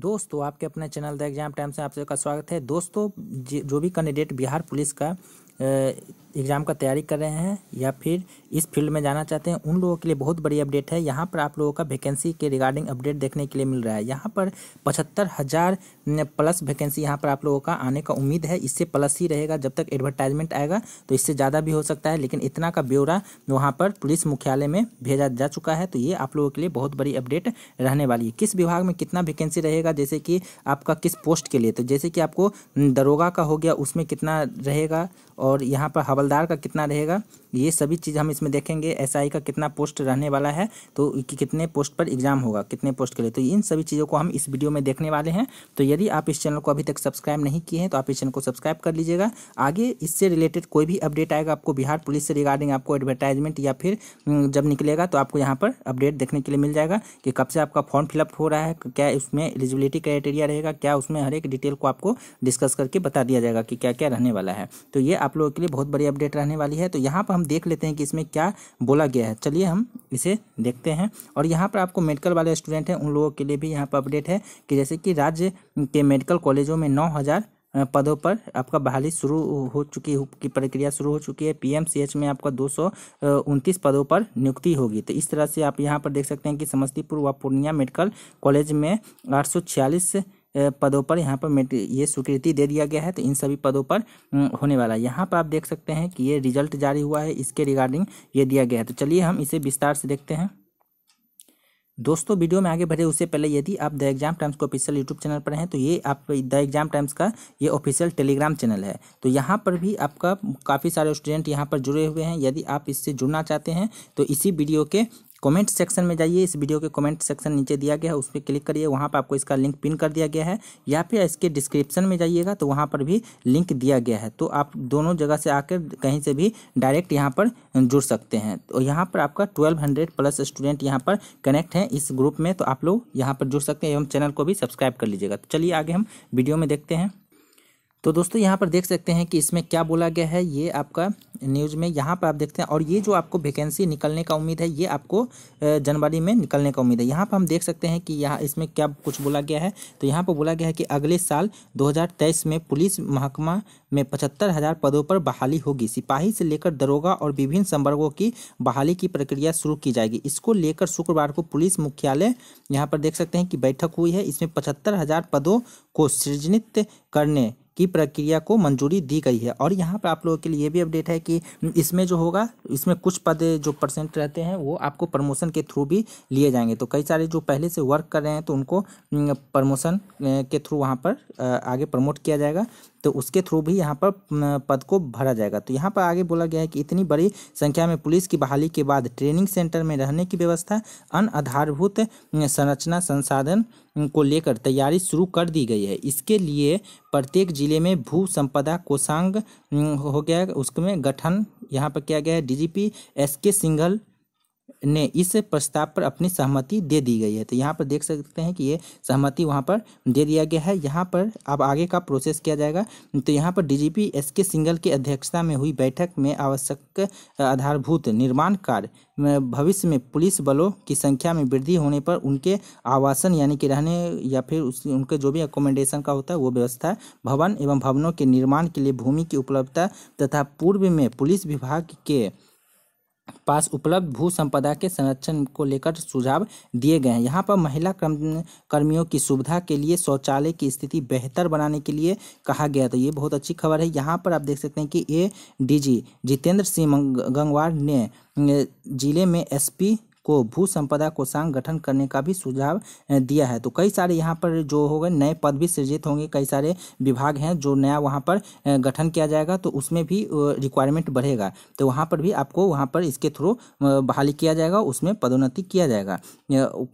दोस्तों आपके अपने चैनल द एग्जाम टाइम से आप सबका स्वागत है दोस्तों जो भी कैंडिडेट बिहार पुलिस का एग्ज़ाम का तैयारी कर रहे हैं या फिर इस फील्ड में जाना चाहते हैं उन लोगों के लिए बहुत बड़ी अपडेट है यहाँ पर आप लोगों का वैकेंसी के रिगार्डिंग अपडेट देखने के लिए मिल रहा है यहाँ पर पचहत्तर हज़ार प्लस वैकेंसी यहाँ पर आप लोगों का आने का उम्मीद है इससे प्लस ही रहेगा जब तक एडवर्टाइजमेंट आएगा तो इससे ज़्यादा भी हो सकता है लेकिन इतना का ब्यौरा वहाँ पर पुलिस मुख्यालय में भेजा जा चुका है तो ये आप लोगों के लिए बहुत बड़ी अपडेट रहने वाली है किस विभाग में कितना वैकेंसी रहेगा जैसे कि आपका किस पोस्ट के लिए तो जैसे कि आपको दरोगा का हो गया उसमें कितना रहेगा और यहाँ पर हवल हवलदार दार का कितना रहेगा ये सभी चीज़ हम इसमें देखेंगे एस का कितना पोस्ट रहने वाला है तो कि कितने पोस्ट पर एग्जाम होगा कितने पोस्ट के लिए तो इन सभी चीज़ों को हम इस वीडियो में देखने वाले हैं तो यदि आप इस चैनल को अभी तक सब्सक्राइब नहीं किए हैं तो आप इस चैनल को सब्सक्राइब कर लीजिएगा आगे इससे रिलेटेड कोई भी अपडेट आएगा आपको बिहार पुलिस से रिगार्डिंग आपको एडवर्टाइजमेंट या फिर हम्म, जब निकलेगा तो आपको यहाँ पर अपडेट देखने के लिए मिल जाएगा कि कब से आपका फॉर्म फिलअप हो रहा है क्या उसमें एलिजिबिलिटी क्राइटेरिया रहेगा क्या उसमें हर एक डिटेल को आपको डिस्कस करके बता दिया जाएगा कि क्या क्या रहने वाला है तो ये आप लोगों के लिए बहुत बड़ी अपडेट रहने वाली है तो यहाँ पर हम देख लेते हैं कि इसमें क्या बोला गया है चलिए हम इसे देखते हैं और यहाँ पर आपको मेडिकल वाले स्टूडेंट हैं उन लोगों के लिए भी यहाँ पर अपडेट है कि जैसे कि राज्य के मेडिकल कॉलेजों में नौ हज़ार पदों पर आपका बहाली शुरू हो चुकी की प्रक्रिया शुरू हो चुकी है पीएमसीएच में आपका दो पदों पर नियुक्ति होगी तो इस तरह से आप यहाँ पर देख सकते हैं कि समस्तीपुर व पूर्णिया मेडिकल कॉलेज में आठ पदों पर यहाँ पर ये स्वीकृति दे दिया गया है तो इन सभी पदों पर होने वाला है यहाँ पर आप देख सकते हैं कि ये रिजल्ट जारी हुआ है इसके रिगार्डिंग ये दिया गया है तो चलिए हम इसे विस्तार से देखते हैं दोस्तों वीडियो में आगे बढ़े उससे पहले यदि आप द एग्जाम टाइम्स का ऑफिशियल यूट्यूब चैनल पर हैं तो ये आप द एग्जाम टाइम्स का ये ऑफिशियल टेलीग्राम चैनल है तो यहाँ पर भी आपका काफ़ी सारे स्टूडेंट यहाँ पर जुड़े हुए हैं यदि आप इससे जुड़ना चाहते हैं तो इसी वीडियो के कमेंट सेक्शन में जाइए इस वीडियो के कमेंट सेक्शन नीचे दिया गया है उस पर क्लिक करिए वहाँ पर आपको इसका लिंक पिन कर दिया गया है या फिर इसके डिस्क्रिप्शन में जाइएगा तो वहाँ पर भी लिंक दिया गया है तो आप दोनों जगह से आकर कहीं से भी डायरेक्ट यहाँ पर जुड़ सकते हैं तो यहाँ पर आपका ट्वेल्व हंड्रेड प्लस स्टूडेंट यहाँ पर कनेक्ट हैं इस ग्रुप में तो आप लोग यहाँ पर जुड़ सकते हैं एवं चैनल को भी सब्सक्राइब कर लीजिएगा तो चलिए आगे हम वीडियो में देखते हैं तो दोस्तों यहाँ पर देख सकते हैं कि इसमें क्या बोला गया है ये आपका न्यूज़ में यहाँ पर आप देखते हैं और ये जो आपको वैकेंसी निकलने का उम्मीद है ये आपको जनवरी में निकलने का उम्मीद है यहाँ पर हम देख सकते हैं कि यहाँ इसमें क्या कुछ बोला गया है तो यहाँ पर बोला गया है कि अगले साल 2023 में पुलिस महकमा में पचहत्तर हज़ार पदों पर बहाली होगी सिपाही से लेकर दरोगा और विभिन्न संवर्गों की बहाली की प्रक्रिया शुरू की जाएगी इसको लेकर शुक्रवार को पुलिस मुख्यालय यहाँ पर देख सकते हैं कि बैठक हुई है इसमें पचहत्तर हज़ार पदों को सृजनित करने की प्रक्रिया को मंजूरी दी गई है और यहाँ पर आप लोगों के लिए ये भी अपडेट है कि इसमें जो होगा इसमें कुछ पद जो परसेंट रहते हैं वो आपको प्रमोशन के थ्रू भी लिए जाएंगे तो कई सारे जो पहले से वर्क कर रहे हैं तो उनको प्रमोशन के थ्रू वहाँ पर आगे प्रमोट किया जाएगा तो उसके थ्रू भी यहाँ पर पद को भरा जाएगा तो यहाँ पर आगे बोला गया है कि इतनी बड़ी संख्या में पुलिस की बहाली के बाद ट्रेनिंग सेंटर में रहने की व्यवस्था अन आधारभूत संरचना संसाधन को लेकर तैयारी शुरू कर दी गई है इसके लिए प्रत्येक जिले में भू संपदा कोषांग हो गया उसमें गठन यहाँ पर किया गया है डीजीपी एस के सिंघल ने इस प्रस्ताव पर अपनी सहमति दे दी गई है तो यहाँ पर देख सकते हैं कि ये सहमति वहाँ पर दे दिया गया है यहाँ पर अब आगे का प्रोसेस किया जाएगा तो यहाँ पर डीजीपी एस के सिंगल की अध्यक्षता में हुई बैठक में आवश्यक आधारभूत निर्माण कार्य भविष्य में पुलिस बलों की संख्या में वृद्धि होने पर उनके आवासन यानी कि रहने या फिर उस उनके जो भी अकोमोडेशन का होता है वो व्यवस्था भवन एवं भवनों के निर्माण के लिए भूमि की उपलब्धता तथा पूर्व में पुलिस विभाग के पास उपलब्ध भू संपदा के संरक्षण को लेकर सुझाव दिए गए हैं यहाँ पर महिला कर्म, कर्मियों की सुविधा के लिए शौचालय की स्थिति बेहतर बनाने के लिए कहा गया तो ये बहुत अच्छी खबर है यहाँ पर आप देख सकते हैं कि ए डीजी जितेंद्र सिंह गंगवार ने जिले में एसपी को भू संपदा कोषांग गठन करने का भी सुझाव दिया है तो कई सारे यहाँ पर जो होगा नए पद भी सृजित होंगे कई सारे विभाग हैं जो नया वहाँ पर गठन किया जाएगा तो उसमें भी रिक्वायरमेंट बढ़ेगा तो वहाँ पर भी आपको वहाँ पर इसके थ्रू बहाली किया जाएगा उसमें पदोन्नति किया जाएगा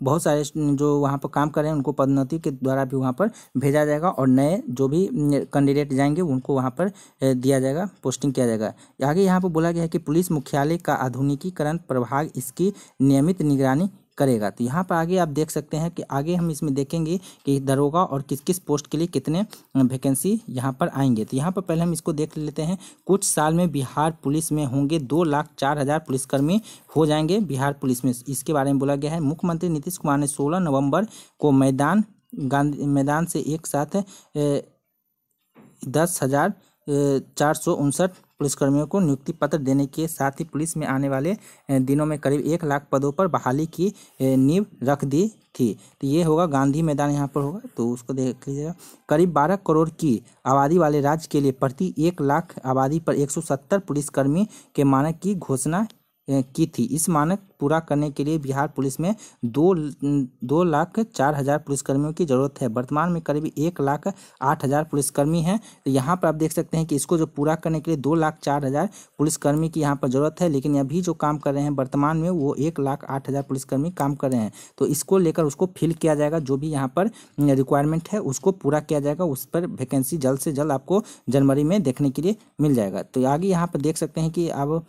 बहुत सारे जो वहाँ पर काम कर रहे हैं उनको पदोन्नति के द्वारा भी वहाँ पर भेजा जाएगा और नए जो भी कैंडिडेट जाएंगे उनको वहाँ पर दिया जाएगा पोस्टिंग किया जाएगा आगे यहाँ पर बोला गया है कि पुलिस मुख्यालय का आधुनिकीकरण प्रभाग इसकी नियम नियमित निगरानी करेगा तो यहाँ पर आगे आप देख सकते हैं कि आगे हम इसमें देखेंगे कि दरोगा और किस किस पोस्ट के लिए कितने वैकेंसी यहाँ पर आएंगे तो यहाँ पर पहले हम इसको देख लेते हैं कुछ साल में बिहार पुलिस में होंगे दो लाख चार हज़ार पुलिसकर्मी हो जाएंगे बिहार पुलिस में इसके बारे में बोला गया है मुख्यमंत्री नीतीश कुमार ने सोलह नवम्बर को मैदान गांधी मैदान से एक साथ दस हज़ार चार सौ उनसठ पुलिसकर्मियों को नियुक्ति पत्र देने के साथ ही पुलिस में आने वाले दिनों में करीब एक लाख पदों पर बहाली की नींव रख दी थी तो ये होगा गांधी मैदान यहाँ पर होगा तो उसको देख लीजिएगा करीब 12 करोड़ की आबादी वाले राज्य के लिए प्रति एक लाख आबादी पर 170 पुलिसकर्मी के मानक की घोषणा की थी इस मानक पूरा करने के लिए बिहार पुलिस में दो दो लाख चार हज़ार पुलिसकर्मियों की ज़रूरत है वर्तमान में करीब एक लाख आठ हज़ार पुलिसकर्मी हैं तो यहाँ पर आप देख सकते हैं कि इसको जो पूरा करने के लिए दो लाख चार हज़ार पुलिसकर्मी की यहाँ पर ज़रूरत है लेकिन अभी जो काम कर रहे हैं वर्तमान में वो एक लाख आठ हज़ार पुलिसकर्मी काम कर रहे हैं तो इसको लेकर उसको फिल किया जाएगा जो भी यहाँ पर रिक्वायरमेंट है उसको पूरा किया जाएगा उस पर वैकेंसी जल्द से जल्द आपको जनवरी में देखने के लिए मिल जाएगा तो आगे यहाँ पर देख सकते हैं कि अब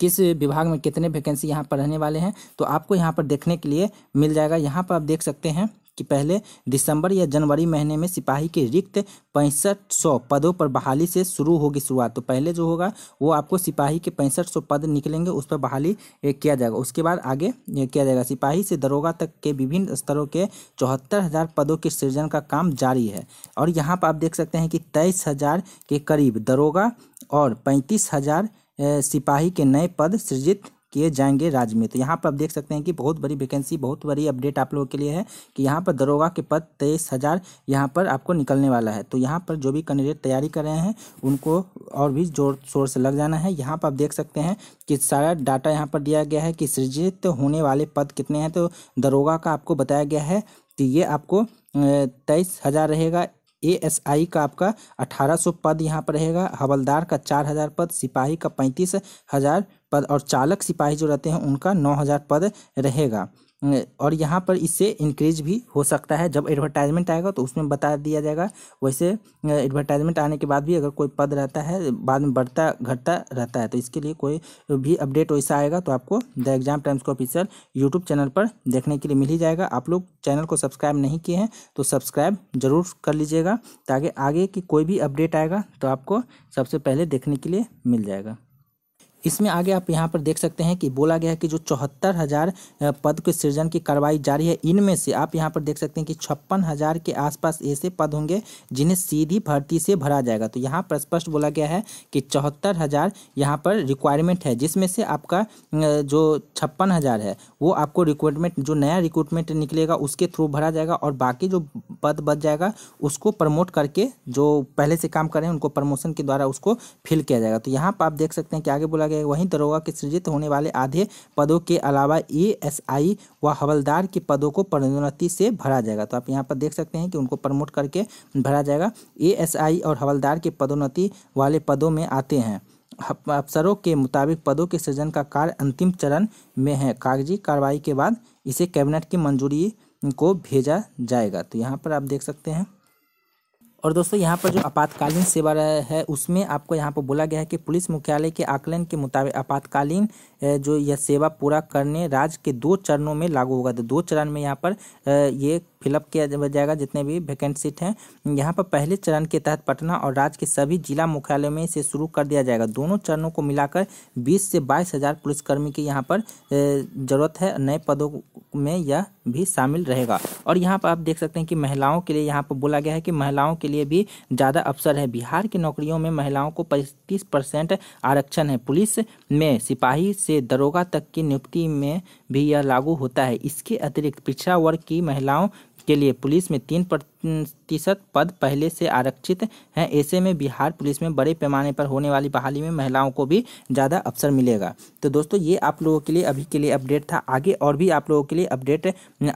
किस विभाग में कितने वैकेंसी यहाँ पर रहने वाले हैं तो आपको यहाँ पर देखने के लिए मिल जाएगा यहाँ पर आप देख सकते हैं कि पहले दिसंबर या जनवरी महीने में सिपाही के रिक्त पैंसठ सौ पदों पर बहाली से शुरू होगी शुरुआत तो पहले जो होगा वो आपको सिपाही के पैंसठ सौ पद निकलेंगे उस पर बहाली किया जाएगा उसके बाद आगे किया जाएगा सिपाही से दरोगा तक के विभिन्न स्तरों के चौहत्तर हज़ार पदों के सृजन का काम जारी है और यहाँ पर आप देख सकते हैं कि तेईस हज़ार के करीब दरोगा और पैंतीस हज़ार सिपाही के नए पद सृजित किए जाएंगे राज्य में तो यहाँ पर आप देख सकते हैं कि बहुत बड़ी वैकेंसी बहुत बड़ी अपडेट आप लोगों के लिए है कि यहाँ पर दरोगा के पद तेईस हज़ार यहाँ पर आपको निकलने वाला है तो यहाँ पर जो भी कैंडिडेट तैयारी कर रहे हैं उनको और भी जोर शोर से लग जाना है यहाँ पर आप देख सकते हैं कि सारा डाटा यहाँ पर दिया गया है कि सृजित होने वाले पद कितने हैं तो दरोगा का आपको बताया गया है कि ये आपको तेईस हज़ार रहेगा ए एस आई का आपका अठारह सौ पद यहाँ पर रहेगा हवलदार का चार हज़ार पद सिपाही का पैंतीस हज़ार पद और चालक सिपाही जो रहते हैं उनका नौ हज़ार पद रहेगा और यहाँ पर इससे इंक्रीज भी हो सकता है जब एडवर्टाइजमेंट आएगा तो उसमें बता दिया जाएगा वैसे एडवर्टाइजमेंट आने के बाद भी अगर कोई पद रहता है बाद में बढ़ता घटता रहता है तो इसके लिए कोई भी अपडेट वैसा आएगा तो आपको द एग्जाम टाइम्स का ऑफिशियल यूट्यूब चैनल पर देखने के लिए मिल ही जाएगा आप लोग चैनल को सब्सक्राइब नहीं किए हैं तो सब्सक्राइब जरूर कर लीजिएगा ताकि आगे की कोई भी अपडेट आएगा तो आपको सबसे पहले देखने के लिए मिल जाएगा इसमें आगे आप यहाँ पर देख सकते हैं कि बोला गया है कि जो चौहत्तर हज़ार पद के सृजन की कार्रवाई जारी है इनमें से आप यहाँ पर देख सकते हैं कि छप्पन हज़ार के आसपास ऐसे पद होंगे जिन्हें सीधी भर्ती से भरा जाएगा तो यहाँ पर स्पष्ट बोला गया है कि चौहत्तर हज़ार यहाँ पर रिक्वायरमेंट है जिसमें से आपका जो छप्पन हज़ार है वो आपको रिक्रूटमेंट जो नया रिक्रूटमेंट निकलेगा उसके थ्रू भरा जाएगा और बाकी जो पद बच जाएगा उसको प्रमोट करके जो पहले से काम कर रहे हैं उनको प्रमोशन के द्वारा उसको फिल किया जाएगा तो यहाँ पर आप देख सकते हैं कि आगे बोला गया वहीं दरोगा के सृजित होने वाले आधे पदों के अलावा ए एस आई व हवलदार के पदों को पदोन्नति से भरा जाएगा तो आप यहाँ पर देख सकते हैं कि उनको प्रमोट करके भरा जाएगा ए एस आई और हवलदार के पदोन्नति वाले पदों में आते हैं अफसरों के मुताबिक पदों के सृजन का कार्य अंतिम चरण में है कागजी कार्रवाई के बाद इसे कैबिनेट की मंजूरी को भेजा जाएगा तो यहाँ पर आप देख सकते हैं और दोस्तों यहाँ पर जो आपातकालीन सेवा है उसमें आपको यहाँ पर बोला गया है कि पुलिस मुख्यालय के आकलन के मुताबिक आपातकालीन जो यह सेवा पूरा करने राज्य के दो चरणों में लागू होगा तो दो चरण में यहाँ पर ये फिलअप किया जाएगा जितने भी वैकेंट सीट हैं यहाँ पर पहले चरण के तहत पटना और राज्य के सभी जिला मुख्यालय में इसे शुरू कर दिया जाएगा दोनों चरणों को मिलाकर 20 से बाईस हज़ार पुलिसकर्मी की यहाँ पर ज़रूरत है नए पदों में यह भी शामिल रहेगा और यहाँ पर आप देख सकते हैं कि महिलाओं के लिए यहाँ पर बोला गया है कि महिलाओं के लिए भी ज़्यादा अवसर है बिहार की नौकरियों में महिलाओं को पैंतीस आरक्षण है पुलिस में सिपाही से दरोगा तक की नियुक्ति में भी यह लागू होता है इसके अतिरिक्त पिछड़ा वर्ग की महिलाओं के लिए पुलिस में तीन प्रतिशत पद पहले से आरक्षित हैं ऐसे में बिहार पुलिस में बड़े पैमाने पर होने वाली बहाली में महिलाओं को भी ज़्यादा अवसर मिलेगा तो दोस्तों ये आप लोगों के लिए अभी के लिए अपडेट था आगे और भी आप लोगों के लिए अपडेट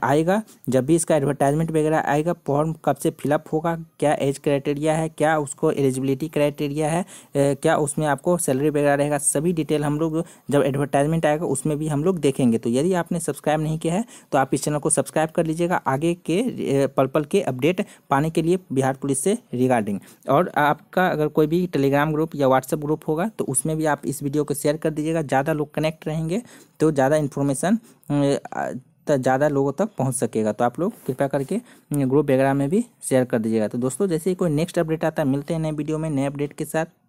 आएगा जब भी इसका एडवर्टाइजमेंट वगैरह आएगा फॉर्म कब से फिलअप होगा क्या एज क्राइटेरिया है क्या उसको एलिजिबिलिटी क्राइटेरिया है क्या उसमें आपको सैलरी वगैरह रहेगा सभी डिटेल हम लोग जब एडवर्टाइजमेंट आएगा उसमें भी हम लोग देखेंगे तो यदि आपने सब्सक्राइब नहीं किया है तो आप इस चैनल को सब्सक्राइब कर लीजिएगा आगे के पल पल के अपडेट अपडेट पाने के लिए बिहार पुलिस से रिगार्डिंग और आपका अगर कोई भी टेलीग्राम ग्रुप या व्हाट्सएप ग्रुप होगा तो उसमें भी आप इस वीडियो को शेयर कर दीजिएगा ज़्यादा लोग कनेक्ट रहेंगे तो ज़्यादा इन्फॉर्मेशन ज़्यादा लोगों तक पहुंच सकेगा तो आप लोग कृपया करके ग्रुप वगैरह में भी शेयर कर दीजिएगा तो दोस्तों जैसे ही कोई नेक्स्ट अपडेट आता है मिलते हैं नए वीडियो में नए अपडेट के साथ